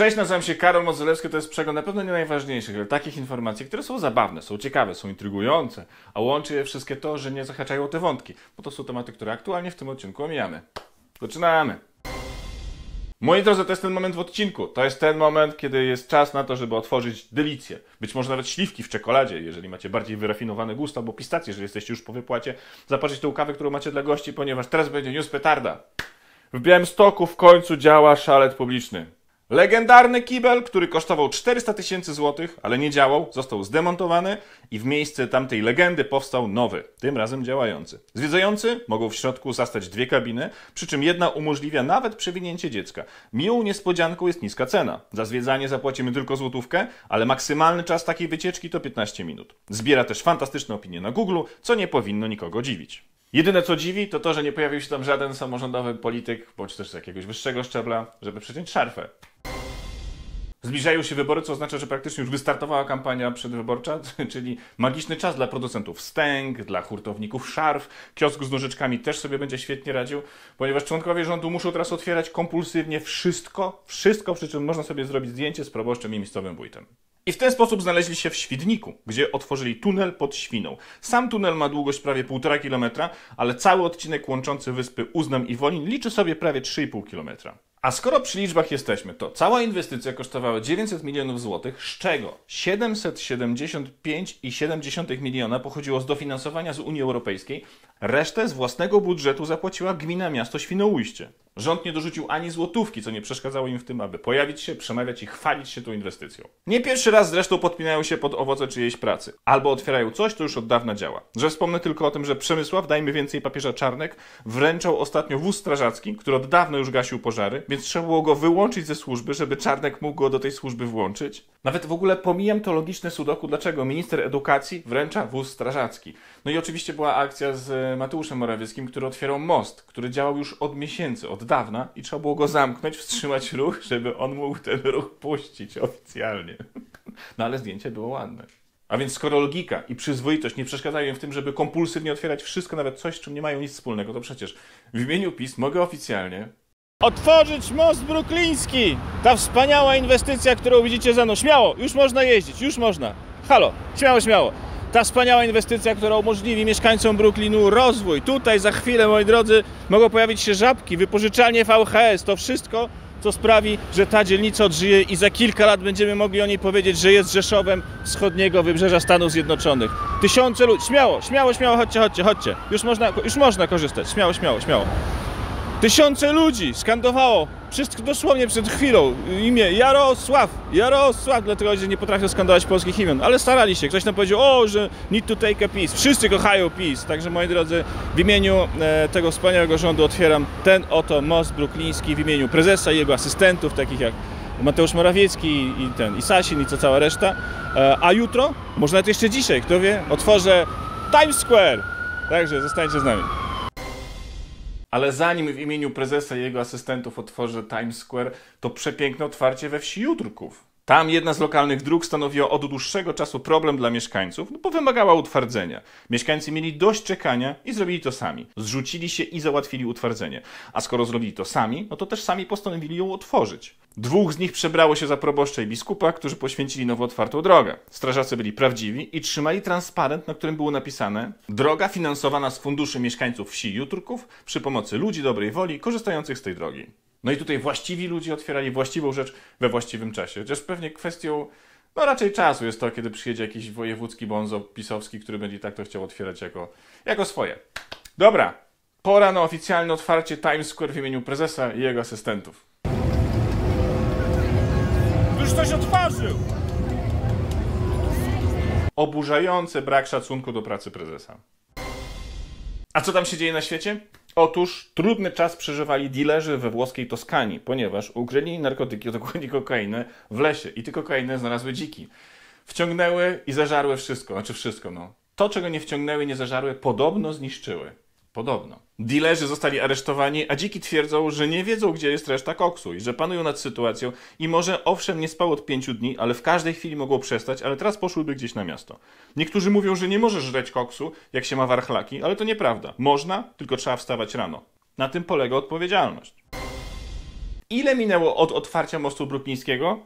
Cześć, nazywam się Karol Modzelewski, to jest przegląd na pewno nie najważniejszych, ale takich informacji, które są zabawne, są ciekawe, są intrygujące, a łączy je wszystkie to, że nie zahaczają o te wątki, bo to są tematy, które aktualnie w tym odcinku omijamy. Zaczynamy! Moi drodzy, to jest ten moment w odcinku. To jest ten moment, kiedy jest czas na to, żeby otworzyć delicję. Być może nawet śliwki w czekoladzie, jeżeli macie bardziej wyrafinowane gusto, albo pistacje, jeżeli jesteście już po wypłacie. Zaparzyć tą kawę, którą macie dla gości, ponieważ teraz będzie news petarda. W Białymstoku w końcu działa szalet publiczny. Legendarny kibel, który kosztował 400 tysięcy złotych, ale nie działał, został zdemontowany i w miejsce tamtej legendy powstał nowy, tym razem działający. Zwiedzający mogą w środku zastać dwie kabiny, przy czym jedna umożliwia nawet przewinięcie dziecka. Miłą niespodzianką jest niska cena. Za zwiedzanie zapłacimy tylko złotówkę, ale maksymalny czas takiej wycieczki to 15 minut. Zbiera też fantastyczne opinie na Google, co nie powinno nikogo dziwić. Jedyne co dziwi, to to, że nie pojawił się tam żaden samorządowy polityk, bądź też z jakiegoś wyższego szczebla, żeby przeciąć szarfę. Zbliżają się wybory, co oznacza, że praktycznie już wystartowała kampania przedwyborcza, czyli magiczny czas dla producentów stęg, dla hurtowników szarf. Kiosk z nożyczkami też sobie będzie świetnie radził, ponieważ członkowie rządu muszą teraz otwierać kompulsywnie wszystko, wszystko, przy czym można sobie zrobić zdjęcie z proboszczem i miejscowym wójtem. I w ten sposób znaleźli się w Świdniku, gdzie otworzyli tunel pod Świną. Sam tunel ma długość prawie 1,5 kilometra, ale cały odcinek łączący wyspy Uznam i Wolin liczy sobie prawie 3,5 kilometra. A skoro przy liczbach jesteśmy, to cała inwestycja kosztowała 900 milionów złotych, z czego 775,7 miliona pochodziło z dofinansowania z Unii Europejskiej, resztę z własnego budżetu zapłaciła gmina miasto Świnoujście. Rząd nie dorzucił ani złotówki, co nie przeszkadzało im w tym, aby pojawić się, przemawiać i chwalić się tą inwestycją. Nie pierwszy raz zresztą podpinają się pod owoce czyjejś pracy. Albo otwierają coś, to już od dawna działa. Że wspomnę tylko o tym, że Przemysław, dajmy więcej papieża Czarnek, wręczał ostatnio wóz strażacki, który od dawna już gasił pożary, więc trzeba było go wyłączyć ze służby, żeby Czarnek mógł go do tej służby włączyć. Nawet w ogóle pomijam to logiczne sudoku, dlaczego minister edukacji wręcza wóz strażacki. No i oczywiście była akcja z Mateuszem Morawieckim, który otwierał most, który działał już od miesięcy, od dawna i trzeba było go zamknąć, wstrzymać ruch, żeby on mógł ten ruch puścić oficjalnie. No ale zdjęcie było ładne. A więc skoro logika i przyzwoitość nie przeszkadzają w tym, żeby kompulsywnie otwierać wszystko, nawet coś, z czym nie mają nic wspólnego, to przecież w imieniu PiS mogę oficjalnie Otworzyć most brukliński! Ta wspaniała inwestycja, którą widzicie za mną. Śmiało, już można jeździć, już można. Halo, śmiało, śmiało. Ta wspaniała inwestycja, która umożliwi mieszkańcom Brooklynu rozwój. Tutaj za chwilę, moi drodzy, mogą pojawić się żabki, wypożyczalnie VHS. To wszystko, co sprawi, że ta dzielnica odżyje i za kilka lat będziemy mogli o niej powiedzieć, że jest Rzeszowem wschodniego wybrzeża Stanów Zjednoczonych. Tysiące ludzi. Śmiało, śmiało, śmiało, chodźcie, chodźcie, chodźcie. Już można, już można korzystać. Śmiało, śmiało, śmiało. Tysiące ludzi skandowało Wszystko dosłownie przed chwilą imię Jarosław, Jarosław, dlatego że nie potrafią skandować polskich imion, ale starali się. Ktoś nam powiedział, o, że need to take a peace. Wszyscy kochają peace. Także moi drodzy, w imieniu e, tego wspaniałego rządu otwieram ten oto most brukliński w imieniu prezesa i jego asystentów, takich jak Mateusz Morawiecki i, i ten, i Sasin, i co cała reszta. E, a jutro, może nawet jeszcze dzisiaj, kto wie, otworzę Times Square. Także zostańcie z nami. Ale zanim w imieniu prezesa i jego asystentów otworzę Times Square, to przepiękne otwarcie we wsi Jutrków. Tam jedna z lokalnych dróg stanowiła od dłuższego czasu problem dla mieszkańców, no bo wymagała utwardzenia. Mieszkańcy mieli dość czekania i zrobili to sami. Zrzucili się i załatwili utwardzenie. A skoro zrobili to sami, no to też sami postanowili ją otworzyć. Dwóch z nich przebrało się za proboszcza i biskupa, którzy poświęcili nowo otwartą drogę. Strażacy byli prawdziwi i trzymali transparent, na którym było napisane Droga finansowana z funduszy mieszkańców wsi Jutrków przy pomocy ludzi dobrej woli korzystających z tej drogi. No i tutaj właściwi ludzie otwierali właściwą rzecz we właściwym czasie. Chociaż pewnie kwestią, no raczej czasu jest to, kiedy przyjedzie jakiś wojewódzki bonzo pisowski, który będzie tak to chciał otwierać jako, jako swoje. Dobra, pora na oficjalne otwarcie Times Square w imieniu prezesa i jego asystentów. Już coś otworzył! Oburzający brak szacunku do pracy prezesa. A co tam się dzieje na świecie? Otóż trudny czas przeżywali dilerzy we włoskiej Toskanii, ponieważ ukryli narkotyki, dokładnie kokainę, w lesie i te kokainę znalazły dziki. Wciągnęły i zażarły wszystko, znaczy wszystko, no. To, czego nie wciągnęły, nie zażarły, podobno zniszczyły. Podobno. Dilerzy zostali aresztowani, a dziki twierdzą, że nie wiedzą, gdzie jest reszta koksu i że panują nad sytuacją i może owszem nie spał od pięciu dni, ale w każdej chwili mogło przestać, ale teraz poszłyby gdzieś na miasto. Niektórzy mówią, że nie możesz żreć koksu, jak się ma warchlaki, ale to nieprawda. Można, tylko trzeba wstawać rano. Na tym polega odpowiedzialność. Ile minęło od otwarcia mostu bruklińskiego?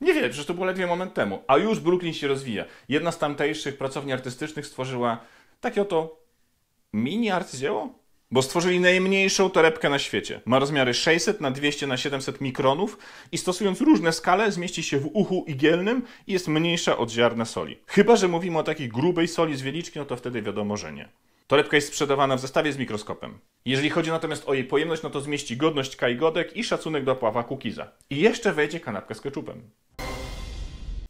Nie wiem, przecież to było ledwie moment temu, a już Brooklyn się rozwija. Jedna z tamtejszych pracowni artystycznych stworzyła takie oto mini arcydzieło? Bo stworzyli najmniejszą torebkę na świecie. Ma rozmiary 600 na 200 na 700 mikronów i stosując różne skale zmieści się w uchu igielnym i jest mniejsza od ziarna soli. Chyba, że mówimy o takiej grubej soli z wieliczki, no to wtedy wiadomo, że nie. Torebka jest sprzedawana w zestawie z mikroskopem. Jeżeli chodzi natomiast o jej pojemność, no to zmieści godność kajgodek i szacunek do pława kukiza. I jeszcze wejdzie kanapka z keczupem.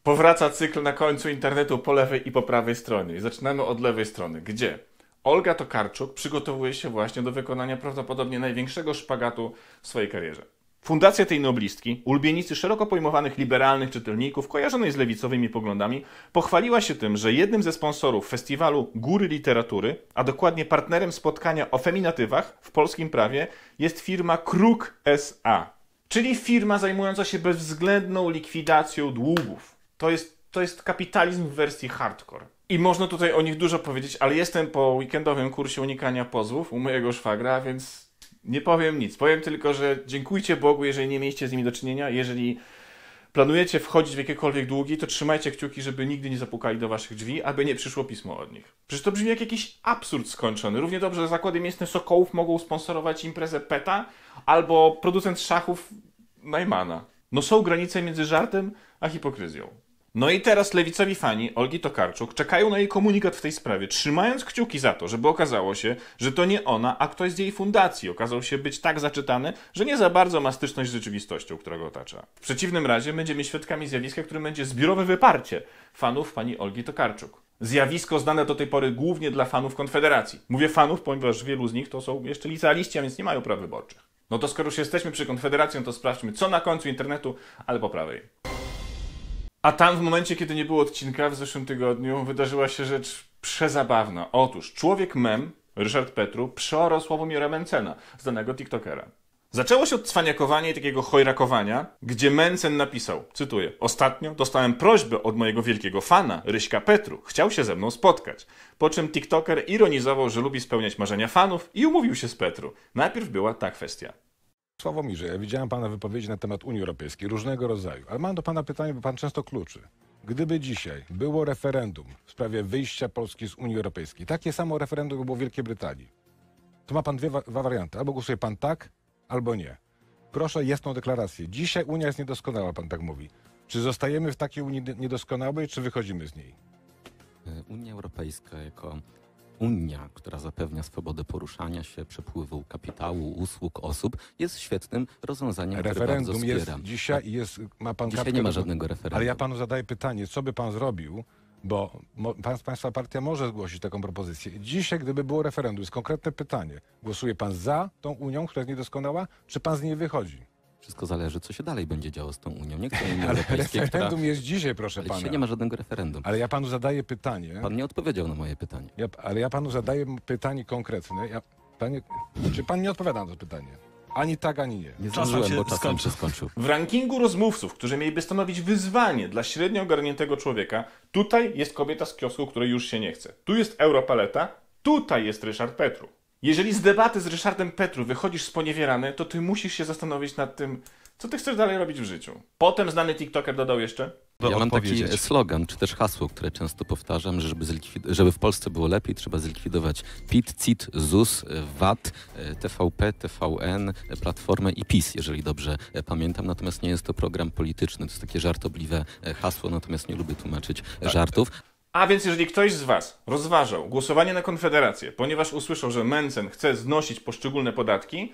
Powraca cykl na końcu internetu po lewej i po prawej stronie. Zaczynamy od lewej strony. Gdzie? Olga Tokarczuk przygotowuje się właśnie do wykonania prawdopodobnie największego szpagatu w swojej karierze. Fundacja tej noblistki, ulubienicy szeroko pojmowanych liberalnych czytelników, kojarzonej z lewicowymi poglądami, pochwaliła się tym, że jednym ze sponsorów festiwalu Góry Literatury, a dokładnie partnerem spotkania o feminatywach w polskim prawie, jest firma Kruk S.A., czyli firma zajmująca się bezwzględną likwidacją długów. To jest, to jest kapitalizm w wersji hardcore. I można tutaj o nich dużo powiedzieć, ale jestem po weekendowym kursie unikania pozwów u mojego szwagra, więc nie powiem nic. Powiem tylko, że dziękujcie Bogu, jeżeli nie mieliście z nimi do czynienia. Jeżeli planujecie wchodzić w jakiekolwiek długi, to trzymajcie kciuki, żeby nigdy nie zapukali do waszych drzwi, aby nie przyszło pismo od nich. Przecież to brzmi jak jakiś absurd skończony. Równie dobrze że zakłady miejskie Sokołów mogą sponsorować imprezę PETA albo producent szachów Najmana. No są granice między żartem a hipokryzją. No i teraz lewicowi fani Olgi Tokarczuk czekają na jej komunikat w tej sprawie, trzymając kciuki za to, żeby okazało się, że to nie ona, a ktoś z jej fundacji okazał się być tak zaczytany, że nie za bardzo ma styczność z rzeczywistością, która go otacza. W przeciwnym razie będziemy świadkami zjawiska, którym będzie zbiorowe wyparcie fanów pani Olgi Tokarczuk. Zjawisko znane do tej pory głównie dla fanów Konfederacji. Mówię fanów, ponieważ wielu z nich to są jeszcze licealiści, a więc nie mają praw wyborczych. No to skoro już jesteśmy przy Konfederacji, to sprawdźmy, co na końcu internetu, ale po prawej. A tam w momencie, kiedy nie było odcinka w zeszłym tygodniu, wydarzyła się rzecz przezabawna. Otóż człowiek mem, Ryszard Petru, przeorał Sławomira Mencena, znanego TikTokera. Zaczęło się od cwaniakowania i takiego chojrakowania, gdzie Mencen napisał, cytuję, Ostatnio dostałem prośbę od mojego wielkiego fana, Ryśka Petru. Chciał się ze mną spotkać. Po czym TikToker ironizował, że lubi spełniać marzenia fanów i umówił się z Petru. Najpierw była ta kwestia. Sławomirze, ja widziałem Pana wypowiedzi na temat Unii Europejskiej, różnego rodzaju, ale mam do Pana pytanie, bo Pan często kluczy. Gdyby dzisiaj było referendum w sprawie wyjścia Polski z Unii Europejskiej, takie samo referendum było w Wielkiej Brytanii, to ma Pan dwie, wa dwa warianty. Albo głosuje Pan tak, albo nie. Proszę jasną deklarację. Dzisiaj Unia jest niedoskonała, Pan tak mówi. Czy zostajemy w takiej Unii niedoskonałej, czy wychodzimy z niej? Unia Europejska jako Unia, która zapewnia swobodę poruszania się, przepływu kapitału, usług, osób, jest świetnym rozwiązaniem, referendum które bardzo jest dzisiaj tak. jest, ma pan Dzisiaj nie ma żadnego referendum. Ale ja panu zadaję pytanie, co by pan zrobił, bo pan, państwa partia może zgłosić taką propozycję. Dzisiaj, gdyby było referendum, jest konkretne pytanie. Głosuje pan za tą Unią, która jest niedoskonała, czy pan z niej wychodzi? Wszystko zależy, co się dalej będzie działo z tą Unią. Nie chcę Unii Ale referendum która... jest dzisiaj, proszę ale pana. Dzisiaj nie ma żadnego referendum. Ale ja panu zadaję pytanie. Pan nie odpowiedział na moje pytanie. Ja, ale ja panu zadaję pytanie konkretne. Ja, panie, czy pan nie odpowiada na to pytanie? Ani tak, ani nie. Nie zdążyłem, bo czasem skończy. skończył. W rankingu rozmówców, którzy mieliby stanowić wyzwanie dla średnio ogarniętego człowieka, tutaj jest kobieta z kiosku, której już się nie chce. Tu jest Europaleta, tutaj jest Ryszard Petru. Jeżeli z debaty z Ryszardem Petru wychodzisz sponiewierany, to ty musisz się zastanowić nad tym, co ty chcesz dalej robić w życiu. Potem znany TikToker dodał jeszcze. Do ja mam taki slogan, czy też hasło, które często powtarzam, że żeby, żeby w Polsce było lepiej, trzeba zlikwidować PIT, CIT, ZUS, VAT, e, TVP, TVN, e, Platformę i PiS, jeżeli dobrze e, pamiętam. Natomiast nie jest to program polityczny, to jest takie żartobliwe hasło, natomiast nie lubię tłumaczyć tak. żartów. A więc jeżeli ktoś z Was rozważał głosowanie na Konfederację, ponieważ usłyszał, że Mencen chce znosić poszczególne podatki,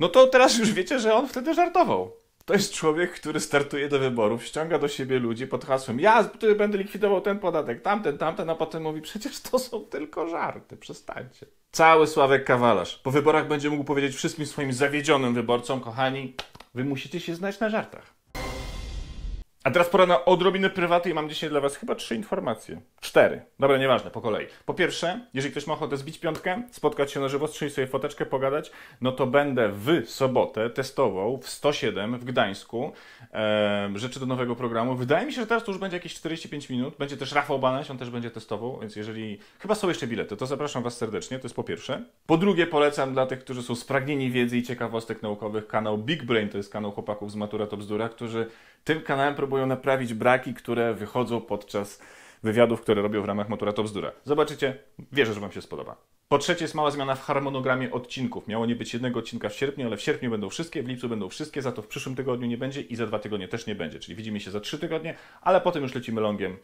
no to teraz już wiecie, że on wtedy żartował. To jest człowiek, który startuje do wyborów, ściąga do siebie ludzi pod hasłem ja będę likwidował ten podatek, tamten, tamten, a potem mówi przecież to są tylko żarty, przestańcie. Cały Sławek Kawalarz po wyborach będzie mógł powiedzieć wszystkim swoim zawiedzionym wyborcom, kochani, wy musicie się znać na żartach. A teraz pora na odrobinę prywaty i mam dzisiaj dla Was chyba trzy informacje. Cztery. Dobra, nieważne, po kolei. Po pierwsze, jeżeli ktoś ma ochotę zbić piątkę, spotkać się na żywo, strzelić sobie foteczkę, pogadać, no to będę w sobotę testował w 107 w Gdańsku e, rzeczy do nowego programu. Wydaje mi się, że teraz to już będzie jakieś 45 minut. Będzie też Rafał Banaś, on też będzie testował, więc jeżeli... Chyba są jeszcze bilety, to zapraszam Was serdecznie, to jest po pierwsze. Po drugie, polecam dla tych, którzy są spragnieni wiedzy i ciekawostek naukowych kanał Big Brain, to jest kanał chłopaków z Matura to Bzdura, którzy tym kanałem próbują naprawić braki, które wychodzą podczas wywiadów, które robią w ramach Motora to bzdura. Zobaczycie, wierzę, że Wam się spodoba. Po trzecie jest mała zmiana w harmonogramie odcinków. Miało nie być jednego odcinka w sierpniu, ale w sierpniu będą wszystkie, w lipcu będą wszystkie, za to w przyszłym tygodniu nie będzie i za dwa tygodnie też nie będzie. Czyli widzimy się za trzy tygodnie, ale potem już lecimy longiem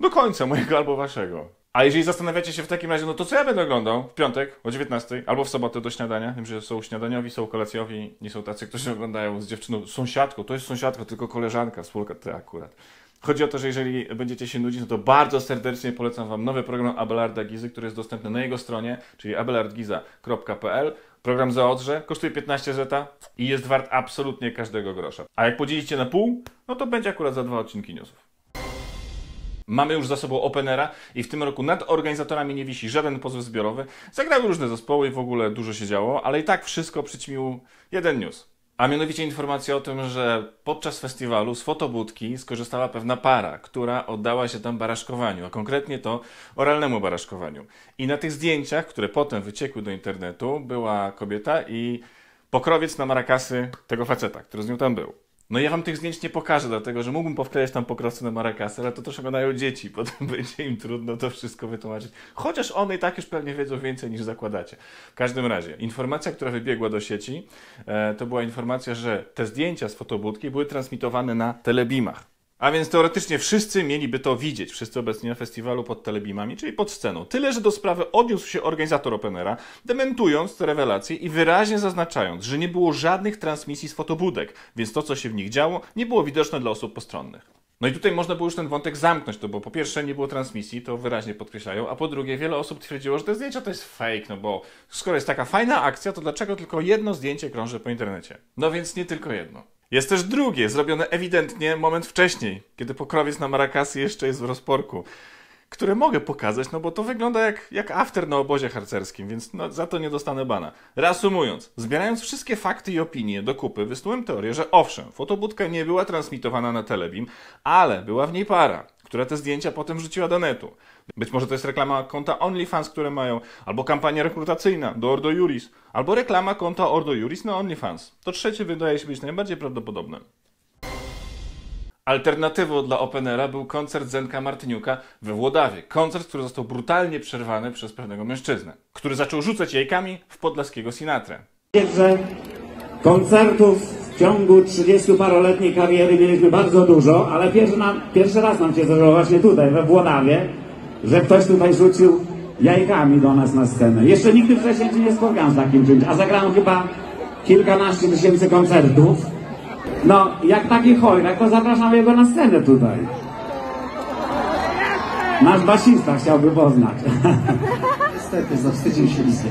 do końca mojego albo waszego. A jeżeli zastanawiacie się w takim razie, no to co ja będę oglądał w piątek o 19 albo w sobotę do śniadania? Wiem, że są śniadaniowi, są kolacjowi, nie są tacy, którzy oglądają z dziewczyną, sąsiadką. To jest sąsiadka, tylko koleżanka, spólka, ty akurat. Chodzi o to, że jeżeli będziecie się nudzić, no to bardzo serdecznie polecam Wam nowy program Abelarda Gizy, który jest dostępny na jego stronie, czyli abelardgiza.pl. Program zaodrze kosztuje 15 zeta i jest wart absolutnie każdego grosza. A jak podzielicie na pół, no to będzie akurat za dwa odcinki newsów. Mamy już za sobą Openera i w tym roku nad organizatorami nie wisi żaden pozew zbiorowy. Zagrały różne zespoły i w ogóle dużo się działo, ale i tak wszystko przyćmił jeden news. A mianowicie informacja o tym, że podczas festiwalu z fotobudki skorzystała pewna para, która oddała się tam baraszkowaniu, a konkretnie to oralnemu baraszkowaniu. I na tych zdjęciach, które potem wyciekły do internetu, była kobieta i pokrowiec na marakasy tego faceta, który z nią tam był. No ja wam tych zdjęć nie pokażę, dlatego że mógłbym powklejać tam pokrowce na Marrakasy, ale to też oglądają dzieci, potem będzie im trudno to wszystko wytłumaczyć. Chociaż one i tak już pewnie wiedzą więcej niż zakładacie. W każdym razie, informacja, która wybiegła do sieci, e, to była informacja, że te zdjęcia z fotobudki były transmitowane na telebimach. A więc teoretycznie wszyscy mieliby to widzieć, wszyscy obecni na festiwalu pod telebimami, czyli pod sceną. Tyle, że do sprawy odniósł się organizator Openera, dementując te rewelacje i wyraźnie zaznaczając, że nie było żadnych transmisji z fotobudek, więc to, co się w nich działo, nie było widoczne dla osób postronnych. No i tutaj można było już ten wątek zamknąć, to no bo po pierwsze nie było transmisji, to wyraźnie podkreślają, a po drugie wiele osób twierdziło, że te zdjęcia to jest fake, no bo skoro jest taka fajna akcja, to dlaczego tylko jedno zdjęcie krąży po internecie? No więc nie tylko jedno. Jest też drugie, zrobione ewidentnie moment wcześniej, kiedy pokrowiec na Marakasy jeszcze jest w rozporku, które mogę pokazać, no bo to wygląda jak, jak after na obozie harcerskim, więc no, za to nie dostanę bana. Reasumując, zbierając wszystkie fakty i opinie do kupy, wysnułem teorię, że owszem, fotobudka nie była transmitowana na Telebim, ale była w niej para która te zdjęcia potem wrzuciła do netu. Być może to jest reklama konta OnlyFans, które mają, albo kampania rekrutacyjna do Ordo Juris, albo reklama konta Ordo Juris na OnlyFans. To trzecie wydaje się być najbardziej prawdopodobne. Alternatywą dla Openera był koncert Zenka Martyniuka we Włodawie. Koncert, który został brutalnie przerwany przez pewnego mężczyznę, który zaczął rzucać jajkami w podlaskiego Sinatrę. Koncertów w ciągu 30 paroletniej kariery mieliśmy bardzo dużo, ale pierwszy, nam, pierwszy raz nam się zdarzyło właśnie tutaj, we Włodawie, że ktoś tutaj rzucił jajkami do nas na scenę. Jeszcze nigdy wcześniej się nie spotkałem z takim czymś, a zagrałem chyba kilkanaście tysięcy koncertów. No, jak taki chojrak, to zapraszam jego na scenę tutaj. Nasz basista chciałby poznać. Niestety, zawstydził się listem.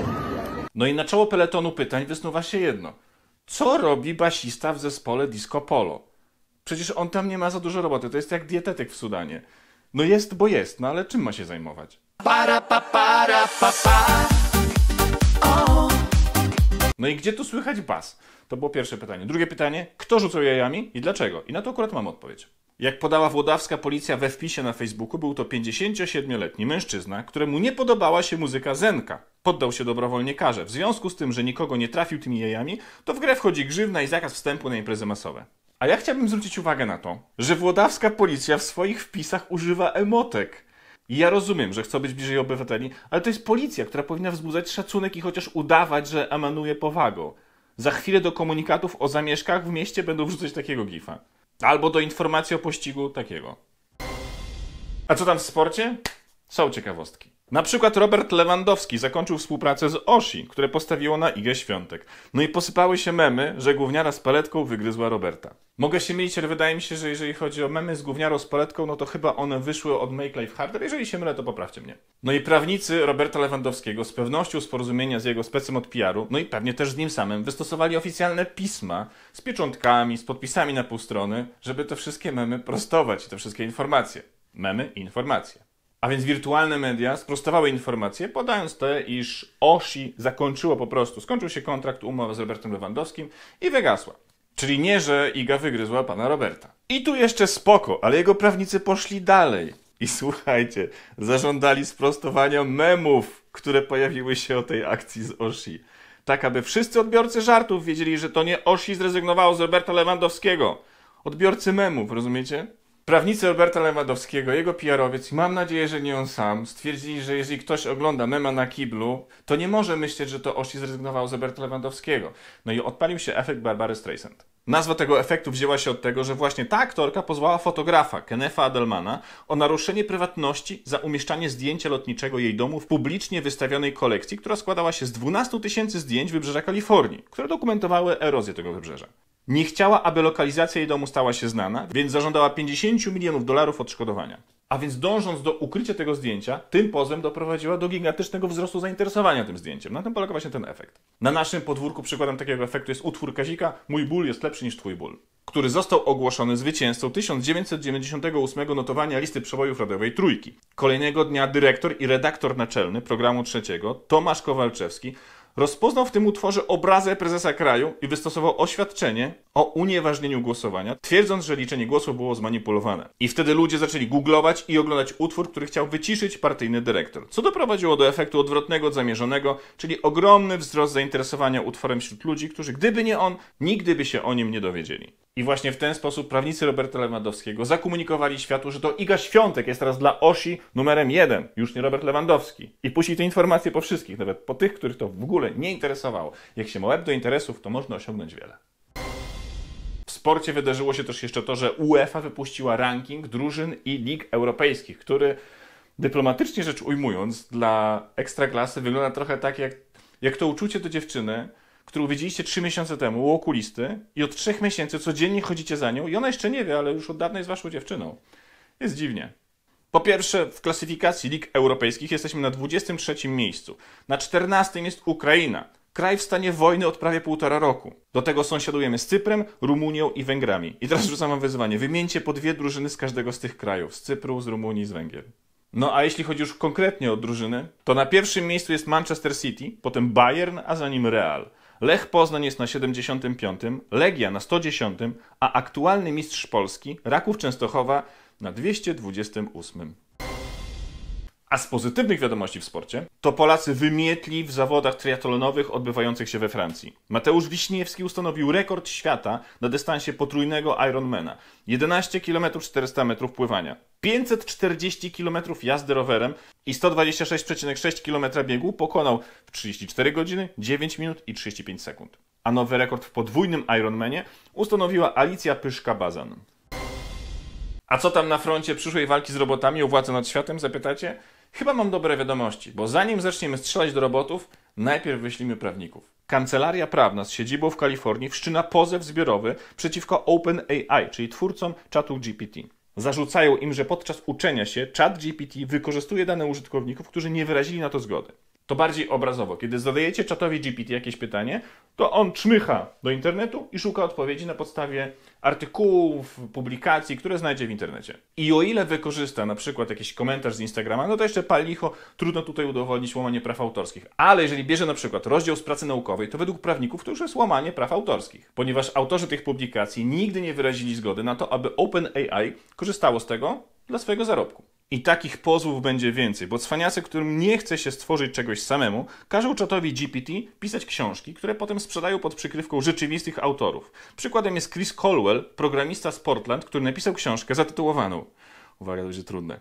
No i na czoło peletonu pytań wysnuwa się jedno – co robi basista w zespole disco polo? Przecież on tam nie ma za dużo roboty, to jest jak dietetyk w Sudanie. No jest, bo jest, no ale czym ma się zajmować? Para, pa, para, pa, pa. No i gdzie tu słychać bas? To było pierwsze pytanie. Drugie pytanie, kto rzucał jajami i dlaczego? I na to akurat mam odpowiedź. Jak podała włodawska policja we wpisie na Facebooku, był to 57-letni mężczyzna, któremu nie podobała się muzyka Zenka, poddał się dobrowolnie karze. W związku z tym, że nikogo nie trafił tymi jajami, to w grę wchodzi grzywna i zakaz wstępu na imprezy masowe. A ja chciałbym zwrócić uwagę na to, że włodawska policja w swoich wpisach używa emotek. I ja rozumiem, że chcą być bliżej obywateli, ale to jest policja, która powinna wzbudzać szacunek i chociaż udawać, że emanuje powagą. Za chwilę do komunikatów o zamieszkach w mieście będą wrzucać takiego gifa. Albo do informacji o pościgu takiego. A co tam w sporcie? Są ciekawostki. Na przykład Robert Lewandowski zakończył współpracę z Oshi, które postawiło na Igę Świątek. No i posypały się memy, że gówniara z paletką wygryzła Roberta. Mogę się mylić, ale wydaje mi się, że jeżeli chodzi o memy z gówniarą z paletką, no to chyba one wyszły od Make Life Harder. Jeżeli się mylę, to poprawcie mnie. No i prawnicy Roberta Lewandowskiego z pewnością z porozumienia z jego specem od PR-u, no i pewnie też z nim samym, wystosowali oficjalne pisma z pieczątkami, z podpisami na pół strony, żeby te wszystkie memy prostować, i te wszystkie informacje. Memy i informacje. A więc wirtualne media sprostowały informacje, podając te, iż Osi zakończyło po prostu, skończył się kontrakt, umowa z Robertem Lewandowskim i wygasła. Czyli nie, że Iga wygryzła pana Roberta. I tu jeszcze spoko, ale jego prawnicy poszli dalej. I słuchajcie, zażądali sprostowania memów, które pojawiły się o tej akcji z Osi. Tak, aby wszyscy odbiorcy żartów wiedzieli, że to nie Osi zrezygnowało z Roberta Lewandowskiego. Odbiorcy memów, rozumiecie? Prawnicy Roberta Lewandowskiego, jego PR-owiec, mam nadzieję, że nie on sam, stwierdzili, że jeżeli ktoś ogląda mema na kiblu, to nie może myśleć, że to Osi zrezygnował z Roberta Lewandowskiego. No i odpalił się efekt Barbary Streisand. Nazwa tego efektu wzięła się od tego, że właśnie ta aktorka pozwała fotografa Kenefa Adelmana o naruszenie prywatności za umieszczanie zdjęcia lotniczego jej domu w publicznie wystawionej kolekcji, która składała się z 12 tysięcy zdjęć wybrzeża Kalifornii, które dokumentowały erozję tego wybrzeża. Nie chciała, aby lokalizacja jej domu stała się znana, więc zażądała 50 milionów dolarów odszkodowania. A więc dążąc do ukrycia tego zdjęcia, tym pozem doprowadziła do gigantycznego wzrostu zainteresowania tym zdjęciem. Na tym polega właśnie ten efekt. Na naszym podwórku przykładem takiego efektu jest utwór Kazika Mój ból jest lepszy niż twój ból, który został ogłoszony zwycięzcą 1998 notowania listy przebojów radiowej Trójki. Kolejnego dnia dyrektor i redaktor naczelny programu trzeciego, Tomasz Kowalczewski, rozpoznał w tym utworze obrazę prezesa kraju i wystosował oświadczenie o unieważnieniu głosowania, twierdząc, że liczenie głosów było zmanipulowane. I wtedy ludzie zaczęli googlować i oglądać utwór, który chciał wyciszyć partyjny dyrektor, co doprowadziło do efektu odwrotnego od zamierzonego, czyli ogromny wzrost zainteresowania utworem wśród ludzi, którzy gdyby nie on, nigdy by się o nim nie dowiedzieli. I właśnie w ten sposób prawnicy Roberta Lewandowskiego zakomunikowali światu, że to Iga Świątek jest teraz dla osi numerem jeden, już nie Robert Lewandowski. I puścili te informacje po wszystkich, nawet po tych, których to w ogóle nie interesowało. Jak się ma łeb do interesów, to można osiągnąć wiele. W sporcie wydarzyło się też jeszcze to, że UEFA wypuściła ranking drużyn i lig europejskich, który dyplomatycznie rzecz ujmując dla ekstraklasy wygląda trochę tak jak, jak to uczucie do dziewczyny, którą widzieliście trzy miesiące temu u okulisty i od trzech miesięcy codziennie chodzicie za nią i ona jeszcze nie wie, ale już od dawna jest waszą dziewczyną. Jest dziwnie. Po pierwsze, w klasyfikacji lig europejskich jesteśmy na 23 miejscu. Na 14 jest Ukraina, kraj w stanie wojny od prawie półtora roku. Do tego sąsiadujemy z Cyprem, Rumunią i Węgrami. I teraz rzucam wam wyzwanie. Wymieńcie po dwie drużyny z każdego z tych krajów. Z Cypru, z Rumunii, z Węgier. No a jeśli chodzi już konkretnie o drużyny, to na pierwszym miejscu jest Manchester City, potem Bayern, a za nim Real. Lech Poznań jest na 75, Legia na 110, a aktualny mistrz Polski Raków Częstochowa na 228. A z pozytywnych wiadomości w sporcie, to Polacy wymietli w zawodach triatlonowych odbywających się we Francji. Mateusz Wiśniewski ustanowił rekord świata na dystansie potrójnego Ironmana. 11 km 400 metrów pływania, 540 km jazdy rowerem i 126,6 km biegu pokonał w 34 godziny, 9 minut i 35 sekund. A nowy rekord w podwójnym Ironmanie ustanowiła Alicja Pyszka-Bazan. A co tam na froncie przyszłej walki z robotami o władzę nad światem, zapytacie? Chyba mam dobre wiadomości, bo zanim zaczniemy strzelać do robotów, najpierw wyślimy prawników. Kancelaria prawna z siedzibą w Kalifornii wszczyna pozew zbiorowy przeciwko OpenAI, czyli twórcom czatu GPT. Zarzucają im, że podczas uczenia się czat GPT wykorzystuje dane użytkowników, którzy nie wyrazili na to zgody to bardziej obrazowo. Kiedy zadajecie czatowi GPT jakieś pytanie, to on czmycha do internetu i szuka odpowiedzi na podstawie artykułów, publikacji, które znajdzie w internecie. I o ile wykorzysta na przykład jakiś komentarz z Instagrama, no to jeszcze palicho, trudno tutaj udowodnić łamanie praw autorskich. Ale jeżeli bierze na przykład rozdział z pracy naukowej, to według prawników to już jest łamanie praw autorskich, ponieważ autorzy tych publikacji nigdy nie wyrazili zgody na to, aby OpenAI korzystało z tego dla swojego zarobku. I takich pozwów będzie więcej, bo cwaniacy, którym nie chce się stworzyć czegoś samemu, każą czatowi GPT pisać książki, które potem sprzedają pod przykrywką rzeczywistych autorów. Przykładem jest Chris Colwell, programista z Portland, który napisał książkę zatytułowaną, uwaga, to będzie trudne,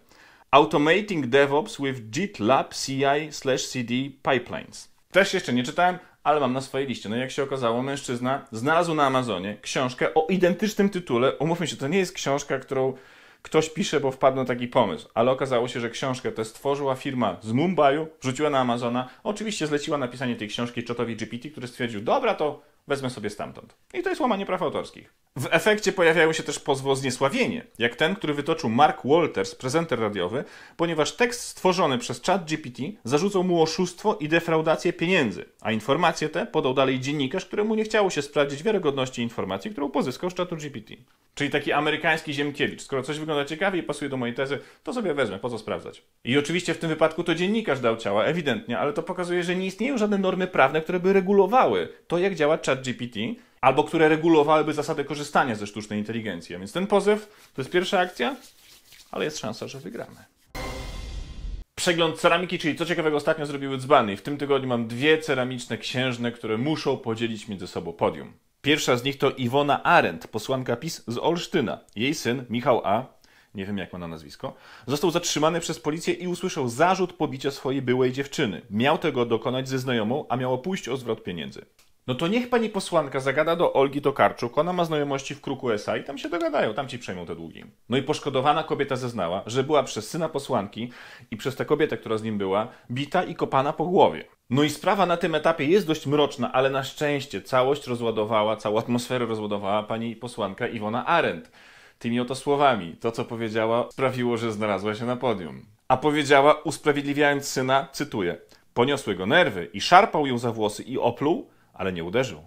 Automating DevOps with GitLab CI/CD Pipelines. Też jeszcze nie czytałem, ale mam na swojej liście. No i jak się okazało, mężczyzna znalazł na Amazonie książkę o identycznym tytule. Umówmy się, to nie jest książka, którą ktoś pisze, bo wpadł na taki pomysł, ale okazało się, że książkę tę stworzyła firma z Mumbai, wrzuciła na Amazona, oczywiście zleciła napisanie tej książki czatowi GPT, który stwierdził, dobra, to wezmę sobie stamtąd. I to jest łamanie praw autorskich. W efekcie pojawiały się też pozwo zniesławienie, jak ten, który wytoczył Mark Walters, prezenter radiowy, ponieważ tekst stworzony przez ChatGPT zarzucał mu oszustwo i defraudację pieniędzy, a informacje te podał dalej dziennikarz, któremu nie chciało się sprawdzić wiarygodności informacji, którą pozyskał z ChatGPT. Czyli taki amerykański Ziemkiewicz. Skoro coś wygląda ciekawie i pasuje do mojej tezy, to sobie wezmę, po co sprawdzać. I oczywiście w tym wypadku to dziennikarz dał ciała, ewidentnie, ale to pokazuje, że nie istnieją żadne normy prawne, które by regulowały to, jak działa ChatGPT, albo które regulowałyby zasady korzystania ze sztucznej inteligencji. A więc ten pozew to jest pierwsza akcja, ale jest szansa, że wygramy przegląd ceramiki, czyli co ciekawego ostatnio zrobiły dzbany. I w tym tygodniu mam dwie ceramiczne księżne, które muszą podzielić między sobą podium. Pierwsza z nich to Iwona Arendt, posłanka PiS z Olsztyna. Jej syn, Michał A., nie wiem jak ma na nazwisko, został zatrzymany przez policję i usłyszał zarzut pobicia swojej byłej dziewczyny. Miał tego dokonać ze znajomą, a miało pójść o zwrot pieniędzy. No to niech pani posłanka zagada do Olgi Tokarczuk, ona ma znajomości w Kruku SA i tam się dogadają, tam ci przejmą te długi. No i poszkodowana kobieta zeznała, że była przez syna posłanki i przez tę kobietę, która z nim była, bita i kopana po głowie. No i sprawa na tym etapie jest dość mroczna, ale na szczęście całość rozładowała, całą atmosferę rozładowała pani posłanka Iwona Arendt. Tymi oto słowami, to co powiedziała sprawiło, że znalazła się na podium. A powiedziała, usprawiedliwiając syna, cytuję, poniosły go nerwy i szarpał ją za włosy i opluł, ale nie uderzył.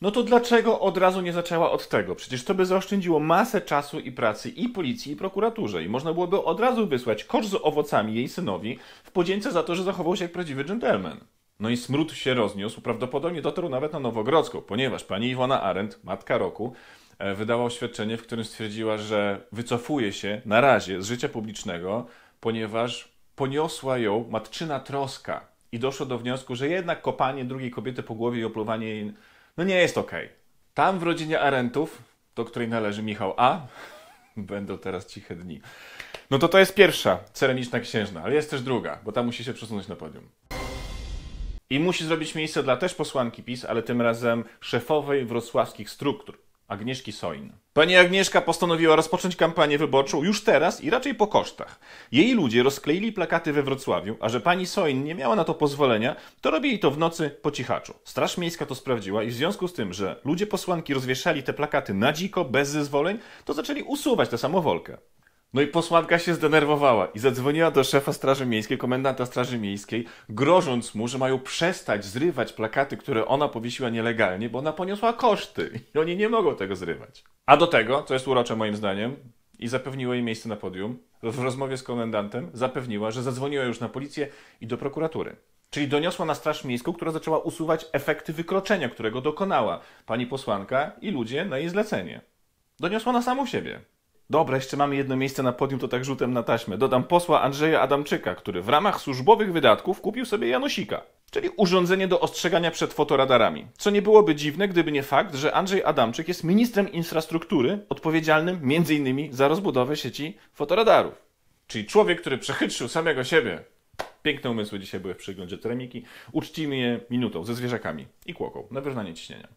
No to dlaczego od razu nie zaczęła od tego? Przecież to by zaoszczędziło masę czasu i pracy i policji, i prokuraturze. I można byłoby od razu wysłać kosz z owocami jej synowi w podzięce za to, że zachował się jak prawdziwy dżentelmen. No i smród się rozniósł, prawdopodobnie dotarł nawet na Nowogrodzką, ponieważ pani Iwona Arendt, matka roku, e, wydała oświadczenie, w którym stwierdziła, że wycofuje się na razie z życia publicznego, ponieważ poniosła ją matczyna troska i doszło do wniosku, że jednak kopanie drugiej kobiety po głowie i opluwanie jej, no nie jest okej. Okay. Tam w rodzinie Arentów, do której należy Michał A, będą teraz ciche dni. No to to jest pierwsza ceramiczna księżna, ale jest też druga, bo ta musi się przesunąć na podium. I musi zrobić miejsce dla też posłanki PiS, ale tym razem szefowej wrocławskich struktur, Agnieszki Soin. Pani Agnieszka postanowiła rozpocząć kampanię wyborczą już teraz i raczej po kosztach. Jej ludzie rozkleili plakaty we Wrocławiu, a że pani Soin nie miała na to pozwolenia, to robili to w nocy po cichaczu. Straż Miejska to sprawdziła i w związku z tym, że ludzie posłanki rozwieszali te plakaty na dziko, bez zezwoleń, to zaczęli usuwać tę samowolkę. No i posłanka się zdenerwowała i zadzwoniła do szefa Straży Miejskiej, komendanta Straży Miejskiej, grożąc mu, że mają przestać zrywać plakaty, które ona powiesiła nielegalnie, bo ona poniosła koszty i oni nie mogą tego zrywać. A do tego, co jest urocze moim zdaniem, i zapewniła jej miejsce na podium, w rozmowie z komendantem zapewniła, że zadzwoniła już na policję i do prokuratury. Czyli doniosła na Straż Miejską, która zaczęła usuwać efekty wykroczenia, którego dokonała pani posłanka i ludzie na jej zlecenie. Doniosła na samą siebie. Dobra, jeszcze mamy jedno miejsce na podium, to tak rzutem na taśmę. Dodam posła Andrzeja Adamczyka, który w ramach służbowych wydatków kupił sobie Janosika, czyli urządzenie do ostrzegania przed fotoradarami. Co nie byłoby dziwne, gdyby nie fakt, że Andrzej Adamczyk jest ministrem infrastruktury odpowiedzialnym m.in. za rozbudowę sieci fotoradarów. Czyli człowiek, który przechytrzył samego siebie. Piękne umysły dzisiaj były w przeglądzie Tremiki. Uczcimy je minutą ze zwierzakami i kłoką na wyrównanie ciśnienia.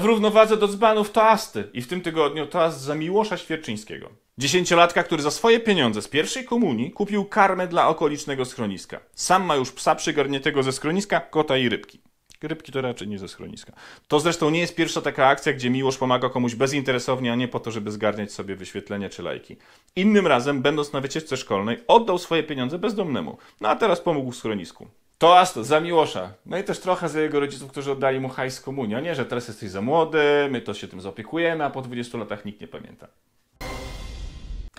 w równowadze do dzbanów toasty i w tym tygodniu toast za Miłosza Świerczyńskiego. Dziesięciolatka, który za swoje pieniądze z pierwszej komunii kupił karmę dla okolicznego schroniska. Sam ma już psa przygarniętego ze schroniska, kota i rybki. Rybki to raczej nie ze schroniska. To zresztą nie jest pierwsza taka akcja, gdzie miłość pomaga komuś bezinteresownie, a nie po to, żeby zgarniać sobie wyświetlenia czy lajki. Innym razem, będąc na wycieczce szkolnej, oddał swoje pieniądze bezdomnemu. No a teraz pomógł w schronisku. To Asto, za Miłosza. No i też trochę za jego rodziców, którzy oddali mu hajs komunio. Nie, że teraz jesteś za młody, my to się tym zaopiekujemy, a po 20 latach nikt nie pamięta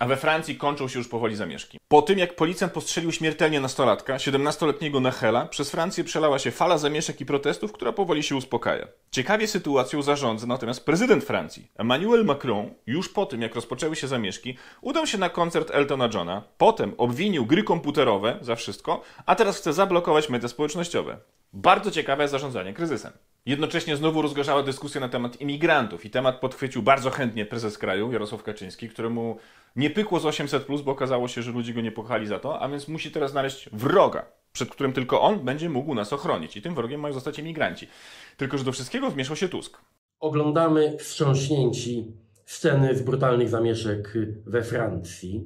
a we Francji kończą się już powoli zamieszki. Po tym, jak policjant postrzelił śmiertelnie nastolatka, 17-letniego Nachela, przez Francję przelała się fala zamieszek i protestów, która powoli się uspokaja. Ciekawie sytuacją zarządza natomiast prezydent Francji. Emmanuel Macron, już po tym, jak rozpoczęły się zamieszki, udał się na koncert Eltona Johna, potem obwinił gry komputerowe za wszystko, a teraz chce zablokować media społecznościowe. Bardzo ciekawe zarządzanie kryzysem. Jednocześnie znowu rozgorzała dyskusja na temat imigrantów i temat podchwycił bardzo chętnie prezes kraju Jarosław Kaczyński, któremu nie pykło z 800, bo okazało się, że ludzie go nie pochali za to, a więc musi teraz znaleźć wroga, przed którym tylko on będzie mógł nas ochronić. I tym wrogiem mają zostać imigranci. Tylko, że do wszystkiego wmieszał się Tusk. Oglądamy wstrząśnięci sceny z brutalnych zamieszek we Francji.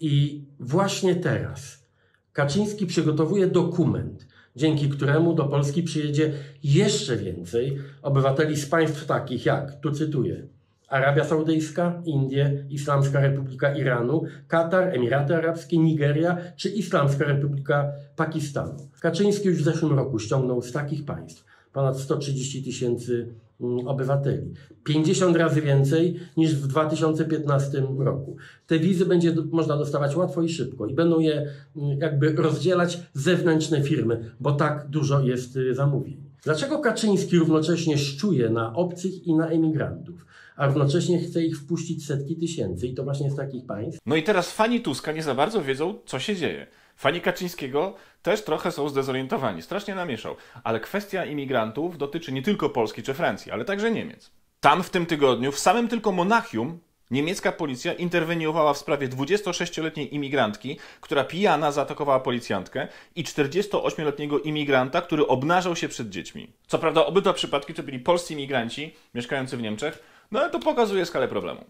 I właśnie teraz Kaczyński przygotowuje dokument, dzięki któremu do Polski przyjedzie jeszcze więcej obywateli z państw takich jak, tu cytuję, Arabia Saudyjska, Indie, Islamska Republika Iranu, Katar, Emiraty Arabskie, Nigeria czy Islamska Republika Pakistanu. Kaczyński już w zeszłym roku ściągnął z takich państw ponad 130 tysięcy obywateli. 50 razy więcej niż w 2015 roku. Te wizy będzie można dostawać łatwo i szybko i będą je mm, jakby rozdzielać zewnętrzne firmy, bo tak dużo jest y, zamówień. Dlaczego Kaczyński równocześnie szczuje na obcych i na emigrantów, a równocześnie chce ich wpuścić setki tysięcy i to właśnie z takich państw? No i teraz fani Tuska nie za bardzo wiedzą, co się dzieje. Fani Kaczyńskiego też trochę są zdezorientowani, strasznie namieszał. Ale kwestia imigrantów dotyczy nie tylko Polski czy Francji, ale także Niemiec. Tam w tym tygodniu, w samym tylko Monachium, niemiecka policja interweniowała w sprawie 26-letniej imigrantki, która pijana zaatakowała policjantkę i 48-letniego imigranta, który obnażał się przed dziećmi. Co prawda obydwa przypadki to byli polscy imigranci mieszkający w Niemczech, no ale to pokazuje skalę problemu.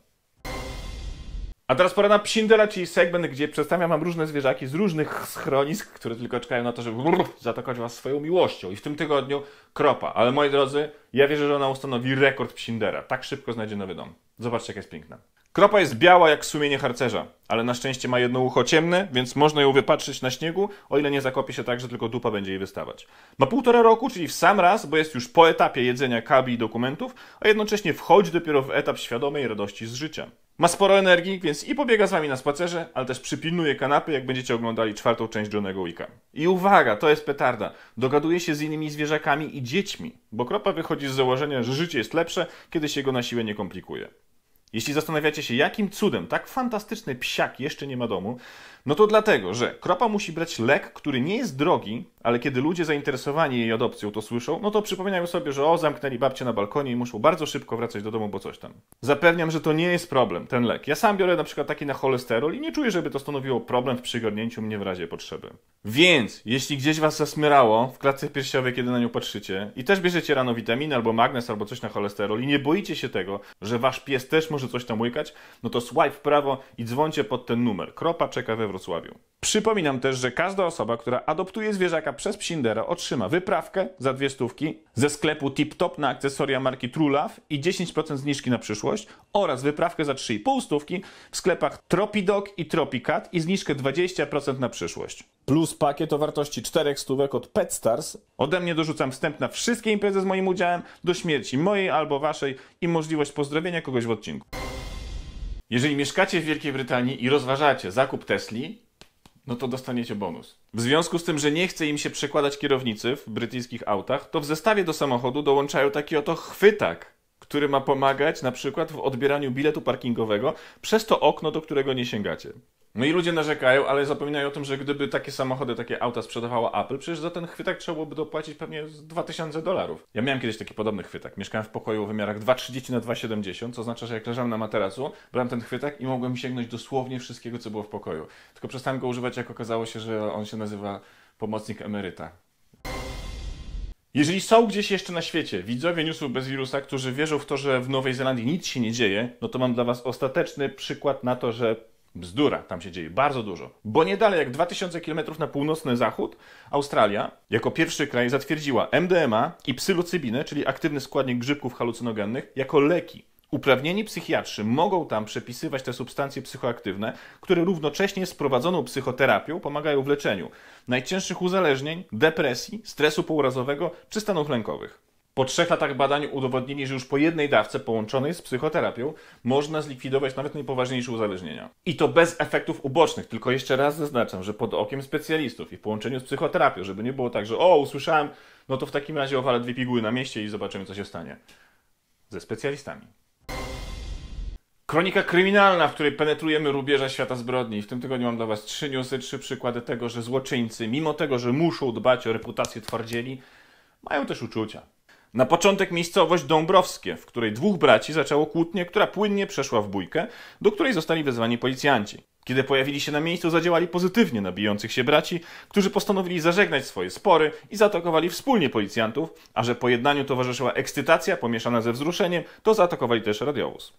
A teraz pora na Psindela, czyli segment, gdzie przedstawiam Wam różne zwierzaki z różnych schronisk, które tylko czekają na to, żeby zatakować Was swoją miłością. I w tym tygodniu kropa. Ale moi drodzy, ja wierzę, że ona ustanowi rekord Psindera. Tak szybko znajdzie nowy dom. Zobaczcie, jak jest piękna. Kropa jest biała jak sumienie harcerza, ale na szczęście ma jedno ucho ciemne, więc można ją wypatrzyć na śniegu, o ile nie zakopie się tak, że tylko dupa będzie jej wystawać. Ma półtora roku, czyli w sam raz, bo jest już po etapie jedzenia kabi i dokumentów, a jednocześnie wchodzi dopiero w etap świadomej radości z życia. Ma sporo energii, więc i pobiega z wami na spacerze, ale też przypilnuje kanapy, jak będziecie oglądali czwartą część Johnego Wicka. I uwaga, to jest petarda. Dogaduje się z innymi zwierzakami i dziećmi, bo kropa wychodzi z założenia, że życie jest lepsze, kiedy się go na siłę nie komplikuje. Jeśli zastanawiacie się, jakim cudem tak fantastyczny psiak jeszcze nie ma domu, no to dlatego, że kropa musi brać lek, który nie jest drogi, ale kiedy ludzie zainteresowani jej adopcją to słyszą, no to przypominają sobie, że o, zamknęli babcię na balkonie i muszą bardzo szybko wracać do domu, bo coś tam. Zapewniam, że to nie jest problem, ten lek. Ja sam biorę na przykład taki na cholesterol i nie czuję, żeby to stanowiło problem w przygarnięciu mnie w razie potrzeby. Więc, jeśli gdzieś was zasmyrało w klatce piersiowej, kiedy na nią patrzycie i też bierzecie rano witaminy albo magnes albo coś na cholesterol i nie boicie się tego, że wasz pies też może coś tam łykać, no to swipe w prawo i dzwoncie pod ten numer. Kropa czeka we Wrocławiu. Przypominam też, że każda osoba, która adoptuje zwierzaka przez Psindera otrzyma wyprawkę za dwie stówki ze sklepu Tip Top na akcesoria marki Trulaw i 10% zniżki na przyszłość oraz wyprawkę za 3,5 stówki w sklepach Tropidog i Tropicat i zniżkę 20% na przyszłość. Plus pakiet o wartości 4 stówek od PetStars. Ode mnie dorzucam wstęp na wszystkie imprezy z moim udziałem do śmierci mojej albo waszej i możliwość pozdrowienia kogoś w odcinku. Jeżeli mieszkacie w Wielkiej Brytanii i rozważacie zakup Tesli, no to dostaniecie bonus. W związku z tym, że nie chce im się przekładać kierownicy w brytyjskich autach, to w zestawie do samochodu dołączają taki oto chwytak który ma pomagać na przykład w odbieraniu biletu parkingowego przez to okno, do którego nie sięgacie. No i ludzie narzekają, ale zapominają o tym, że gdyby takie samochody, takie auta sprzedawała Apple, przecież za ten chwytak trzeba byłoby dopłacić pewnie 2000 dolarów. Ja miałem kiedyś taki podobny chwytak. Mieszkałem w pokoju o wymiarach 2,30 na 2,70, co oznacza, że jak leżałem na materacu, brałem ten chwytak i mogłem sięgnąć dosłownie wszystkiego, co było w pokoju. Tylko przestałem go używać, jak okazało się, że on się nazywa pomocnik emeryta. Jeżeli są gdzieś jeszcze na świecie widzowie newsów bez wirusa, którzy wierzą w to, że w Nowej Zelandii nic się nie dzieje, no to mam dla Was ostateczny przykład na to, że bzdura tam się dzieje, bardzo dużo. Bo nie dalej jak 2000 km na północny zachód, Australia jako pierwszy kraj zatwierdziła MDMA i psylocybinę, czyli aktywny składnik grzybków halucynogennych, jako leki Uprawnieni psychiatrzy mogą tam przepisywać te substancje psychoaktywne, które równocześnie z prowadzoną psychoterapią pomagają w leczeniu najcięższych uzależnień, depresji, stresu pourazowego czy stanów lękowych. Po trzech latach badań udowodnili, że już po jednej dawce połączonej z psychoterapią można zlikwidować nawet najpoważniejsze uzależnienia. I to bez efektów ubocznych, tylko jeszcze raz zaznaczam, że pod okiem specjalistów i w połączeniu z psychoterapią, żeby nie było tak, że o, usłyszałem, no to w takim razie owalę dwie piguły na mieście i zobaczymy, co się stanie. Ze specjalistami. Kronika kryminalna, w której penetrujemy rubieża świata zbrodni. W tym tygodniu mam dla Was trzy newsy, trzy przykłady tego, że złoczyńcy, mimo tego, że muszą dbać o reputację twardzieli, mają też uczucia. Na początek miejscowość Dąbrowskie, w której dwóch braci zaczęło kłótnię, która płynnie przeszła w bójkę, do której zostali wezwani policjanci. Kiedy pojawili się na miejscu, zadziałali pozytywnie na bijących się braci, którzy postanowili zażegnać swoje spory i zaatakowali wspólnie policjantów, a że pojednaniu towarzyszyła ekscytacja pomieszana ze wzruszeniem, to zaatakowali też radiowóz.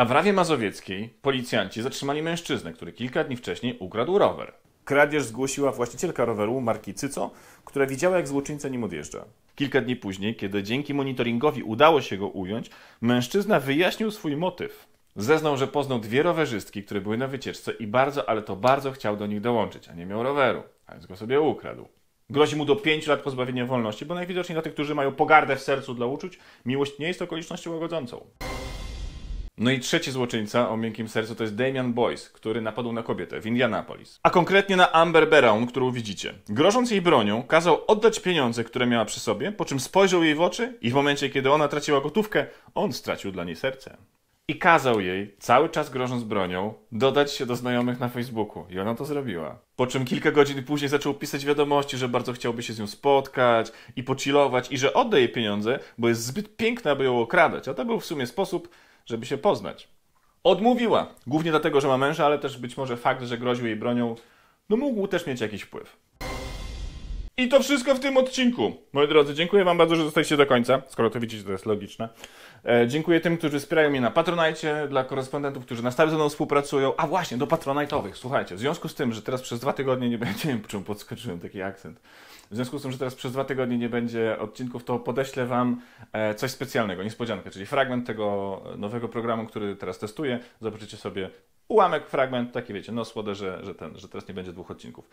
A w Rawie Mazowieckiej policjanci zatrzymali mężczyznę, który kilka dni wcześniej ukradł rower. Kradzież zgłosiła właścicielka roweru marki Cyco, która widziała jak złoczyńca nim odjeżdża. Kilka dni później, kiedy dzięki monitoringowi udało się go ująć, mężczyzna wyjaśnił swój motyw. Zeznał, że poznał dwie rowerzystki, które były na wycieczce i bardzo, ale to bardzo chciał do nich dołączyć, a nie miał roweru, a więc go sobie ukradł. Grozi mu do 5 lat pozbawienia wolności, bo najwidoczniej dla tych, którzy mają pogardę w sercu dla uczuć, miłość nie jest okolicznością łagodzącą. No i trzeci złoczyńca o miękkim sercu to jest Damian Boyce, który napadł na kobietę w Indianapolis. A konkretnie na Amber Brown, którą widzicie. Grożąc jej bronią, kazał oddać pieniądze, które miała przy sobie, po czym spojrzał jej w oczy i w momencie, kiedy ona traciła gotówkę, on stracił dla niej serce. I kazał jej, cały czas grożąc bronią, dodać się do znajomych na Facebooku. I ona to zrobiła. Po czym kilka godzin później zaczął pisać wiadomości, że bardzo chciałby się z nią spotkać i pocilować i że odda jej pieniądze, bo jest zbyt piękna, by ją okradać. A to był w sumie sposób, żeby się poznać. Odmówiła, głównie dlatego, że ma męża, ale też być może fakt, że groził jej bronią, no mógł też mieć jakiś wpływ. I to wszystko w tym odcinku. Moi drodzy, dziękuję Wam bardzo, że zostaliście do końca. Skoro to widzicie, to jest logiczne. E, dziękuję tym, którzy wspierają mnie na Patronite, dla korespondentów, którzy na stałe ze mną współpracują. A właśnie, do patronajtowych. Słuchajcie, w związku z tym, że teraz przez dwa tygodnie nie będzie, nie wiem, czym podskoczyłem taki akcent. W związku z tym, że teraz przez dwa tygodnie nie będzie odcinków, to podeślę Wam e, coś specjalnego, niespodziankę, czyli fragment tego nowego programu, który teraz testuję. Zobaczycie sobie ułamek, fragment, taki wiecie, no słode, że, że, ten, że teraz nie będzie dwóch odcinków.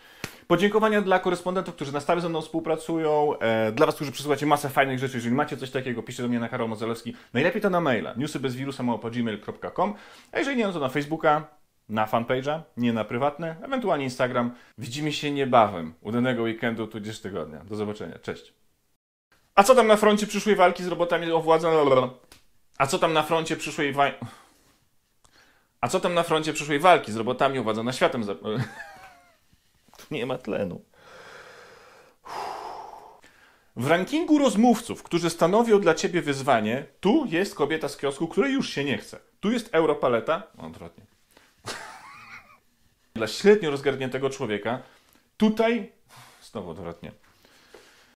Podziękowania dla korespondentów, którzy na stałe ze mną współpracują, e, dla Was, którzy przysyłacie masę fajnych rzeczy, jeżeli macie coś takiego, piszcie do mnie na Karol Mozelewski, najlepiej to na maila, newsy bez wirusa, a jeżeli nie, no to na Facebooka, na fanpage'a, nie na prywatne, ewentualnie Instagram. Widzimy się niebawem, udanego weekendu tudzież tygodnia. Do zobaczenia, cześć. A co tam na froncie przyszłej walki z robotami o władzę? A co tam na froncie przyszłej wa... A co tam na froncie przyszłej walki z robotami o na światem? Za... nie ma tlenu. W rankingu rozmówców, którzy stanowią dla ciebie wyzwanie, tu jest kobieta z kiosku, której już się nie chce. Tu jest Europaleta, no, odwrotnie dla średnio rozgarniętego człowieka. Tutaj, znowu odwrotnie,